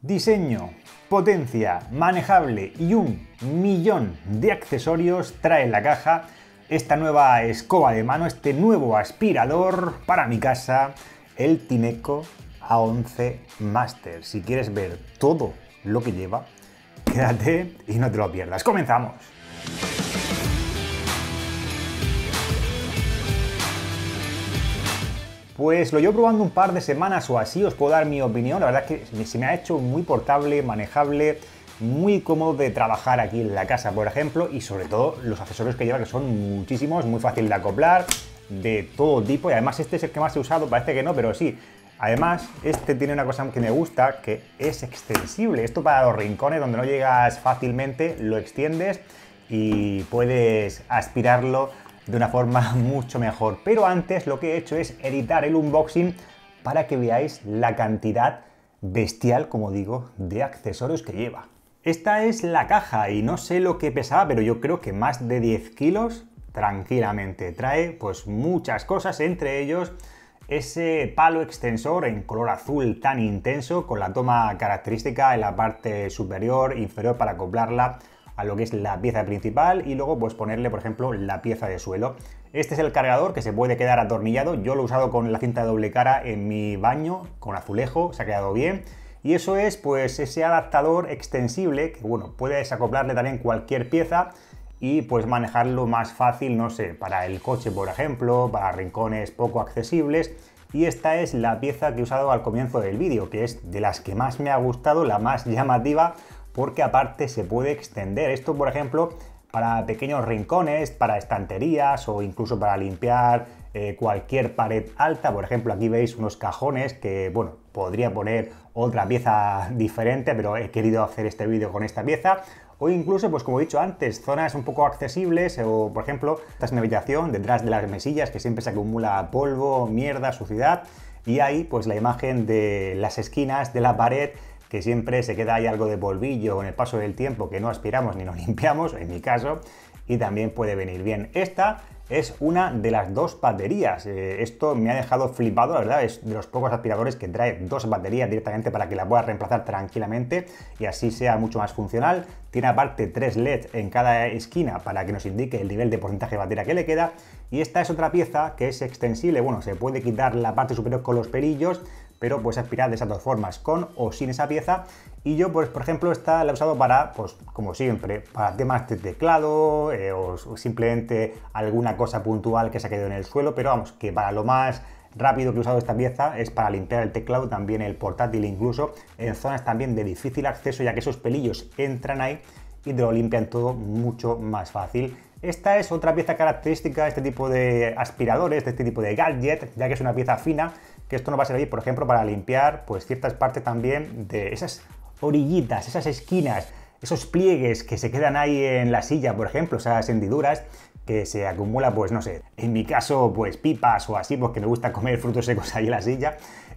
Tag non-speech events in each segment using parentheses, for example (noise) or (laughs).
Diseño, potencia, manejable y un millón de accesorios trae en la caja esta nueva escoba de mano, este nuevo aspirador para mi casa, el Tineco A11 Master. Si quieres ver todo lo que lleva, quédate y no te lo pierdas. ¡Comenzamos! Pues lo llevo probando un par de semanas o así, os puedo dar mi opinión. La verdad es que se me ha hecho muy portable, manejable, muy cómodo de trabajar aquí en la casa, por ejemplo, y sobre todo los accesorios que lleva, que son muchísimos, muy fácil de acoplar, de todo tipo. Y además este es el que más he usado, parece que no, pero sí. Además, este tiene una cosa que me gusta, que es extensible. Esto para los rincones donde no llegas fácilmente, lo extiendes y puedes aspirarlo de una forma (laughs) mucho mejor. Pero antes lo que he hecho es editar el unboxing para que veáis la cantidad bestial, como digo, de accesorios que lleva. Esta es la caja y no sé lo que pesaba, pero yo creo que más de 10 kilos tranquilamente. Trae pues muchas cosas, entre ellos ese palo extensor en color azul tan intenso con la toma característica en la parte superior, inferior para acoplarla a lo que es la pieza principal y luego pues ponerle, por ejemplo, la pieza de suelo. Este es el cargador que se puede quedar atornillado. Yo lo he usado con la cinta doble cara en mi baño, con azulejo, se ha quedado bien. Y eso es pues ese adaptador extensible que bueno, puedes acoplarle también cualquier pieza y pues manejarlo más fácil, no sé, para el coche por ejemplo, para rincones poco accesibles. Y esta es la pieza que he usado al comienzo del vídeo, que es de las que más me ha gustado, la más llamativa, porque aparte se puede extender. Esto, por ejemplo, para pequeños rincones, para estanterías o incluso para limpiar eh, cualquier pared alta. Por ejemplo, aquí veis unos cajones que, bueno, podría poner otra pieza (laughs) diferente, pero he querido hacer este vídeo con esta pieza. O incluso, pues como he dicho antes, zonas un poco accesibles o, por ejemplo, esta en una habitación detrás de las mesillas que siempre se acumula polvo, mierda, suciedad y ahí pues la imagen de las esquinas de la pared que siempre se queda ahí algo de polvillo en el paso del tiempo que no aspiramos ni nos (laughs) limpiamos, en mi caso, y también puede venir bien. Esta es una de las dos baterías. Eh, esto me ha dejado flipado, la verdad, es de los pocos aspiradores que trae dos baterías directamente para que la pueda reemplazar tranquilamente y así sea mucho más funcional. Tiene aparte tres LEDs en cada esquina para que nos indique el nivel de porcentaje de batería que le queda. Y esta es otra pieza que es extensible, bueno, se puede quitar la parte superior con los perillos pero puedes aspirar de esas dos formas, con o sin esa pieza. Y yo, pues, por ejemplo, esta la he usado para, pues, como siempre, para temas de teclado eh, o, simplemente alguna cosa puntual que se ha quedado en el suelo, pero vamos, que para lo más rápido que he usado esta pieza es para limpiar el teclado, también el portátil incluso, en zonas también de difícil acceso, ya que esos pelillos entran ahí y te lo limpian todo mucho más fácil. Esta es otra pieza característica de este tipo de aspiradores, de este tipo de gadget, ya que es una pieza fina que esto nos va a servir, por ejemplo, para limpiar pues, ciertas partes también de esas orillitas, esas esquinas, esos pliegues que se quedan ahí en la silla, por ejemplo, esas hendiduras que se acumula, pues no sé, en mi caso, pues pipas o así, porque pues, me gusta comer frutos secos ahí en la silla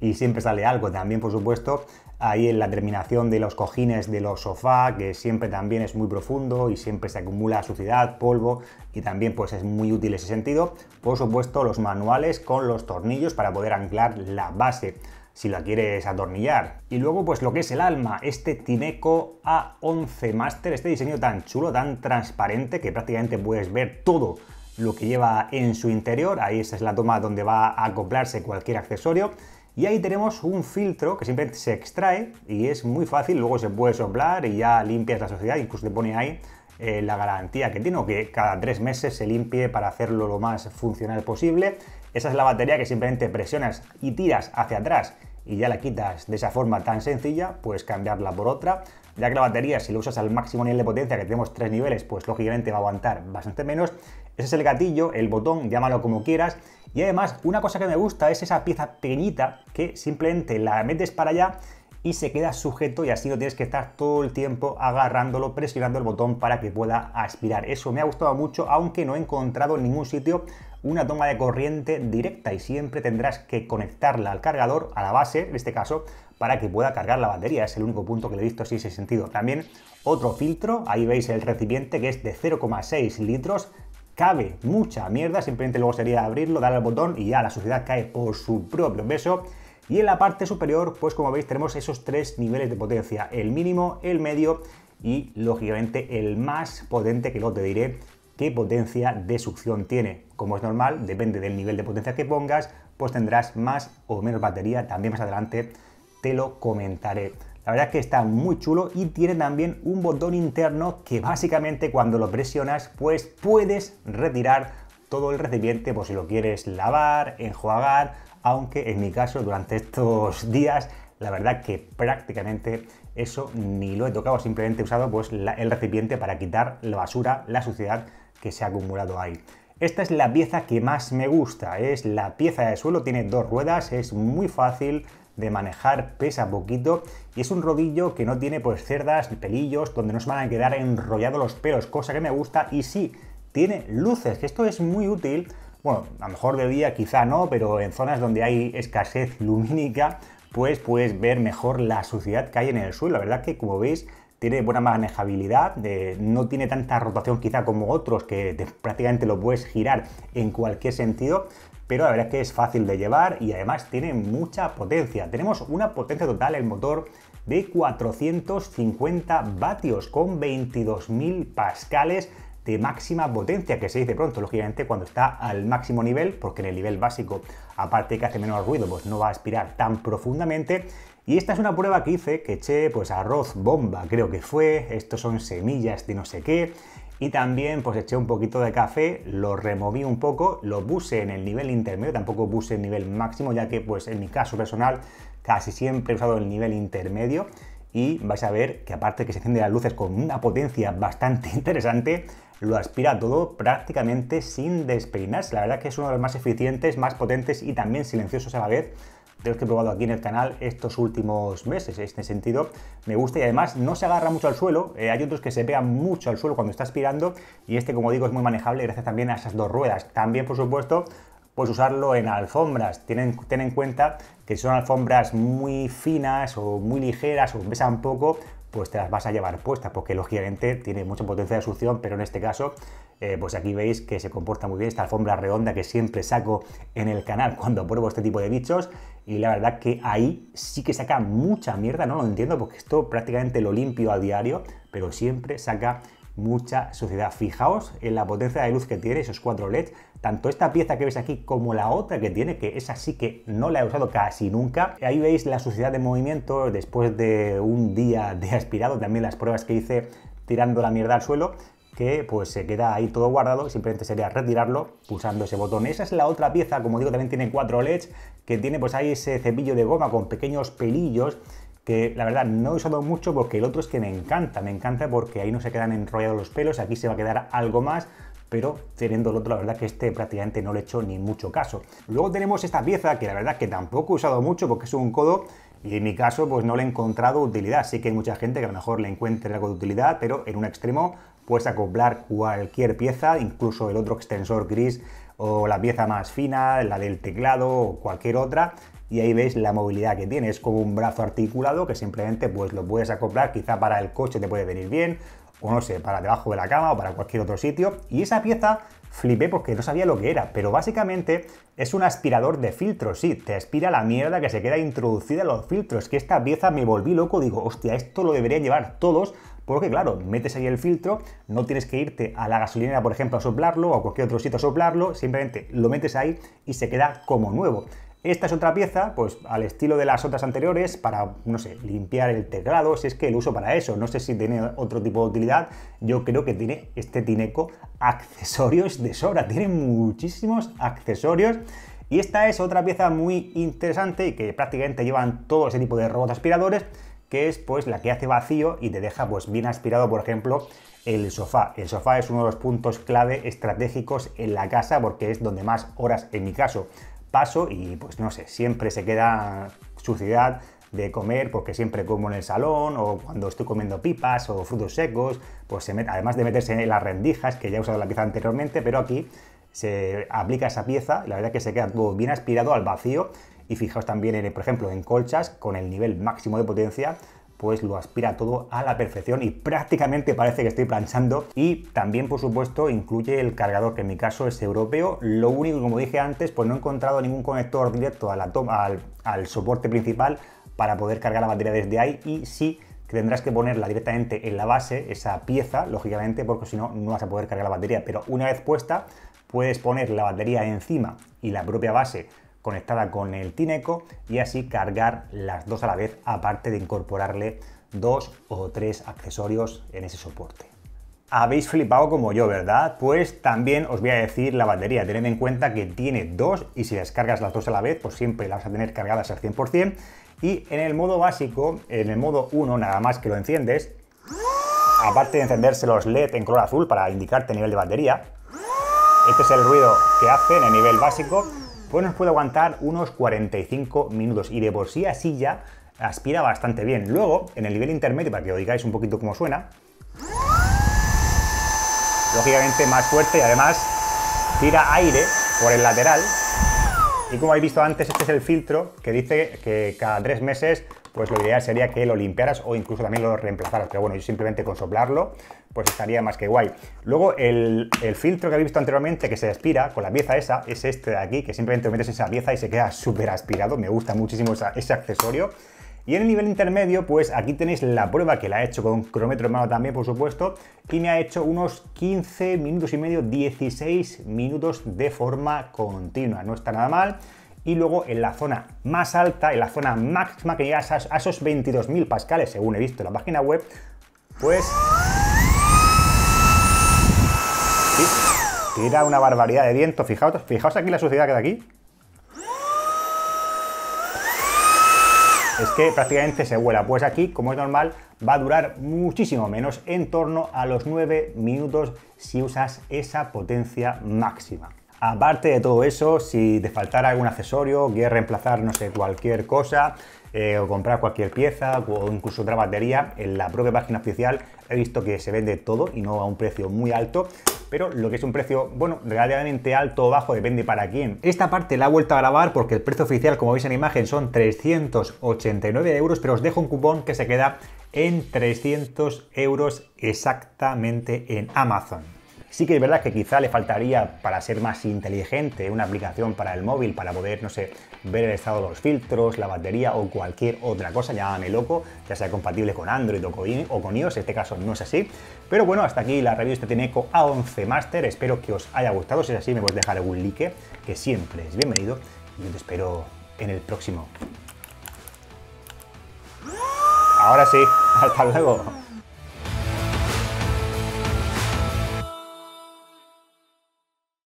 y siempre sale algo. También, por supuesto, ahí en la terminación de los cojines de los sofá, que siempre también es muy profundo y siempre se acumula suciedad, polvo y también pues es muy útil ese sentido. Por supuesto los manuales con los tornillos para poder anclar la base si la quieres atornillar. Y luego pues lo que es el alma, este Tineco A11 Master, este diseño tan chulo, tan transparente que prácticamente puedes ver todo lo que lleva en su interior, ahí esa es la toma donde va a acoplarse cualquier accesorio y ahí tenemos un filtro que simplemente se extrae y es muy fácil, luego se puede soplar y ya limpias la sociedad, incluso te pone ahí eh, la garantía que tiene que cada tres meses se limpie para hacerlo lo más funcional posible. Esa es la batería que simplemente presionas y tiras hacia atrás y ya la quitas de esa forma tan sencilla, puedes cambiarla por otra. Ya que la batería, si lo usas al máximo nivel de potencia, que tenemos tres niveles, pues lógicamente va a aguantar bastante menos. Ese es el gatillo, el botón, llámalo como quieras, y además, una cosa que me gusta es esa pieza pequeñita que simplemente la metes para allá y se queda sujeto y así no tienes que estar todo el tiempo agarrándolo, presionando el botón para que pueda aspirar. Eso me ha gustado mucho, aunque no he encontrado en ningún sitio una toma de corriente directa y siempre tendrás que conectarla al cargador, a la base en este caso, para que pueda cargar la batería. Es el único punto que le he visto así ese sentido. También otro filtro, ahí veis el recipiente que es de 0,6 litros, cabe mucha mierda, simplemente luego sería abrirlo, darle al botón y ya la suciedad cae por su propio peso. Y en la parte superior, pues como veis tenemos esos tres niveles de potencia, el mínimo, el medio y lógicamente el más potente que luego te diré qué potencia de succión tiene. Como es normal, depende del nivel de potencia que pongas, pues tendrás más o menos batería, también más adelante te lo comentaré. La verdad es que está muy chulo y tiene también un botón interno que básicamente cuando lo presionas pues puedes retirar todo el recipiente por si lo quieres lavar, enjuagar, aunque en mi caso durante estos (laughs) días la verdad que prácticamente eso ni lo he tocado, simplemente he usado pues, el recipiente para quitar la basura, la suciedad que se ha acumulado ahí. Esta es la pieza que más me gusta, es la pieza de suelo, tiene dos ruedas, es muy fácil, de manejar, pesa poquito y es un rodillo que no tiene pues cerdas, pelillos, donde no se van a quedar enrollados los pelos, cosa que me gusta y sí, tiene luces, que esto es muy útil, bueno, a lo mejor de día quizá no, pero en zonas donde hay escasez lumínica, pues puedes ver mejor la suciedad que hay en el suelo, la verdad que como veis tiene buena manejabilidad, no tiene tanta rotación quizá como otros que prácticamente lo puedes girar en cualquier sentido, pero la verdad es que es fácil de llevar y además tiene mucha potencia. Tenemos una potencia total el motor de 450 vatios con 22.000 pascales de máxima potencia, que se dice pronto, lógicamente, cuando está al máximo nivel, porque en el nivel básico, aparte que hace menos ruido, pues no va a aspirar tan profundamente. Y esta es una prueba que hice, que eché pues arroz bomba, creo que fue, estos son semillas de no sé qué, y también pues eché un poquito de café, lo removí un poco, lo puse en el nivel intermedio, tampoco puse el nivel máximo ya que pues en mi caso personal casi siempre he usado el nivel intermedio y vais a ver que aparte que se enciende las luces con una potencia bastante (laughs) interesante, lo aspira todo prácticamente sin despeinarse. La verdad que es uno de los más eficientes, más potentes y también silenciosos a la vez de los que he probado aquí en el canal estos últimos meses. En este sentido, me gusta y además no se agarra mucho al suelo. Eh, hay otros que se pegan mucho al suelo cuando está aspirando y este, como digo, es muy manejable gracias también a esas dos ruedas. También, por supuesto, puedes usarlo en alfombras. Tienen, ten en cuenta que si son alfombras muy finas o muy ligeras o pesan poco, pues te las vas a llevar puestas, porque lógicamente tiene mucha potencia de succión, pero en este caso, eh, pues aquí veis que se comporta muy bien esta alfombra redonda que siempre saco en el canal (laughs) cuando pruebo este tipo de bichos, y la verdad que ahí sí que saca mucha mierda, no lo entiendo, porque esto prácticamente lo limpio a diario, pero siempre saca mucha suciedad. Fijaos en la potencia de luz que tiene esos cuatro LEDs, tanto esta pieza que veis aquí como la otra que tiene, que es así que no la he usado casi nunca. Ahí veis la suciedad de movimiento después de un día de aspirado, también las pruebas que hice tirando la mierda al suelo, que pues se queda ahí todo guardado, simplemente sería retirarlo pulsando ese botón. Esa es la otra pieza, como digo, también tiene cuatro LEDs, que tiene pues ahí ese cepillo de goma con pequeños pelillos que la verdad no he usado mucho porque el otro es que me encanta, me encanta porque ahí no se quedan enrollados los pelos, aquí se va a quedar algo más, pero teniendo el otro la verdad que este prácticamente no le he hecho ni mucho caso. Luego tenemos esta pieza que la verdad que tampoco he usado mucho porque es un codo y en mi caso pues no le he encontrado utilidad, sí que hay mucha gente que a lo mejor le encuentre algo de utilidad, pero en un extremo puedes acoplar cualquier pieza, incluso el otro extensor gris o la pieza más fina, la del teclado o cualquier otra, y ahí veis la movilidad que tiene. Es como un brazo articulado que simplemente pues lo puedes acoplar, quizá para el coche te puede venir bien, o no sé, para debajo de la cama o para cualquier otro sitio. Y esa pieza flipé porque no sabía lo que era, pero básicamente es un aspirador de filtros, sí, te aspira la mierda que se queda introducida en los filtros, que esta pieza me volví loco, digo, hostia, esto lo deberían llevar todos, porque claro, metes ahí el filtro, no tienes que irte a la gasolinera, por ejemplo, a soplarlo o a cualquier otro sitio a soplarlo, simplemente lo metes ahí y se queda como nuevo. Esta es otra pieza, pues al estilo de las otras anteriores, para, no sé, limpiar el teclado, si es que el uso para eso. No sé si tiene otro tipo de utilidad. Yo creo que tiene este Tineco accesorios de sobra. Tiene muchísimos accesorios. Y esta es otra pieza muy interesante y que prácticamente llevan todo ese tipo de robots aspiradores, que es pues la que hace vacío y te deja pues bien aspirado, por ejemplo, el sofá. El sofá es uno de los puntos clave estratégicos en la casa porque es donde más horas, en mi caso, paso y pues no sé, siempre se queda suciedad de comer porque siempre como en el salón o cuando estoy comiendo pipas o frutos secos, pues se además de meterse en las rendijas que ya he usado la pieza anteriormente, pero aquí se aplica esa pieza y la verdad es que se queda todo bien aspirado al vacío y fijaos también, en, por ejemplo, en colchas con el nivel máximo de potencia pues lo aspira todo a la perfección y prácticamente parece que estoy planchando. Y también, por supuesto, incluye el cargador, que en mi caso es europeo. Lo único, como dije antes, pues no he encontrado ningún conector directo a la toma, al, al soporte principal para poder cargar la batería desde ahí y sí que tendrás que ponerla directamente en la base, esa pieza, lógicamente, porque si no, no vas a poder cargar la batería. Pero una vez puesta, puedes poner la batería encima y la propia base conectada con el Tineco y así cargar las dos a la vez, aparte de incorporarle dos o tres accesorios en ese soporte. Habéis flipado como yo, ¿verdad? Pues también os voy a decir la batería. Tened en cuenta que tiene dos y si descargas las dos a la vez, pues siempre las vas a tener cargadas al 100%. Y en el modo básico, en el modo 1, nada más que lo enciendes, aparte de encenderse los LED en color azul para indicarte el nivel de batería, este es el ruido que hace en el nivel básico pues nos puede aguantar unos 45 minutos y de por sí así ya aspira bastante bien. Luego, en el nivel intermedio, para que digáis un poquito cómo suena, lógicamente más fuerte y además tira aire por el lateral. Y como habéis visto antes, este es el filtro que dice que cada tres meses pues lo ideal sería que lo limpiaras o incluso también lo reemplazaras. Pero bueno, yo simplemente con soplarlo, pues estaría más que guay. Luego, el, filtro que habéis visto anteriormente que se aspira con la pieza esa, es este de aquí, que simplemente metes esa pieza y se queda súper aspirado. Me gusta muchísimo ese accesorio. Y en el nivel intermedio, pues aquí tenéis la prueba que la he hecho con un cronómetro en mano también, por supuesto, y me ha hecho unos 15 minutos y medio, 16 minutos de forma continua. No está nada mal y luego en la zona más alta, en la zona máxima que llegas a, esos 22.000 pascales, según he visto en la página web, pues... tira una barbaridad de viento, fijaos, fijaos aquí la suciedad que da aquí. Es que prácticamente se vuela, pues aquí, como es normal, va a durar muchísimo menos, en torno a los 9 minutos si usas esa potencia máxima. Aparte de todo eso, si te faltara algún accesorio, quieres reemplazar, no sé, cualquier cosa, eh, o comprar cualquier pieza o incluso otra batería en la propia página oficial he visto que se vende todo y no a un precio muy alto pero lo que es un precio, bueno, relativamente alto o bajo, depende para quién. Esta parte la he vuelto a grabar porque el precio oficial, como veis en la imagen, son 389 euros, pero os dejo un cupón que se queda en 300 euros exactamente en Amazon. Sí que es verdad que quizá le faltaría, para ser más inteligente, una aplicación para el móvil, para poder, no sé, ver el estado de los filtros, la batería o cualquier otra cosa, llámame loco, ya sea compatible con Android o con iOS, en este caso no es así. Pero bueno, hasta aquí la review de Teneco este A11 Master, espero que os haya gustado, si es así me podéis dejar un like, que siempre es bienvenido, y yo te espero en el próximo. Ahora sí, (laughs) hasta luego.